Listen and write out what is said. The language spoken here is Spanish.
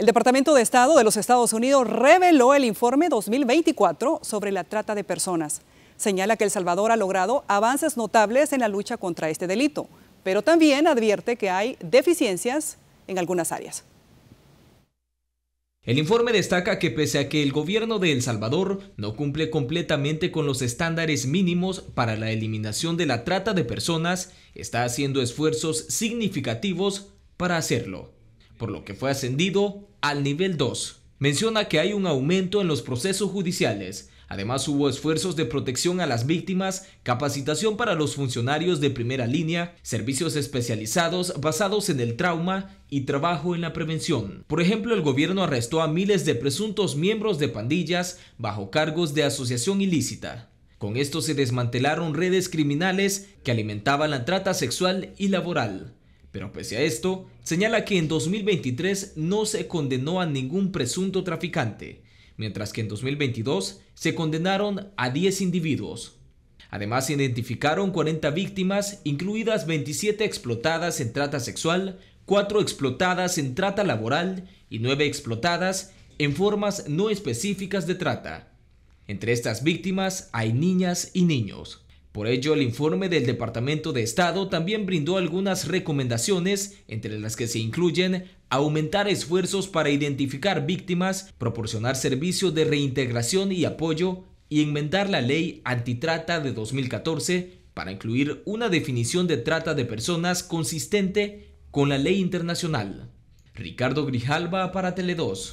El Departamento de Estado de los Estados Unidos reveló el informe 2024 sobre la trata de personas. Señala que El Salvador ha logrado avances notables en la lucha contra este delito, pero también advierte que hay deficiencias en algunas áreas. El informe destaca que pese a que el gobierno de El Salvador no cumple completamente con los estándares mínimos para la eliminación de la trata de personas, está haciendo esfuerzos significativos para hacerlo por lo que fue ascendido al nivel 2. Menciona que hay un aumento en los procesos judiciales. Además hubo esfuerzos de protección a las víctimas, capacitación para los funcionarios de primera línea, servicios especializados basados en el trauma y trabajo en la prevención. Por ejemplo, el gobierno arrestó a miles de presuntos miembros de pandillas bajo cargos de asociación ilícita. Con esto se desmantelaron redes criminales que alimentaban la trata sexual y laboral. Pero pese a esto, señala que en 2023 no se condenó a ningún presunto traficante, mientras que en 2022 se condenaron a 10 individuos. Además, se identificaron 40 víctimas, incluidas 27 explotadas en trata sexual, 4 explotadas en trata laboral y 9 explotadas en formas no específicas de trata. Entre estas víctimas hay niñas y niños. Por ello, el informe del Departamento de Estado también brindó algunas recomendaciones, entre las que se incluyen aumentar esfuerzos para identificar víctimas, proporcionar servicios de reintegración y apoyo, y enmendar la ley antitrata de 2014 para incluir una definición de trata de personas consistente con la ley internacional. Ricardo Grijalva para Tele2.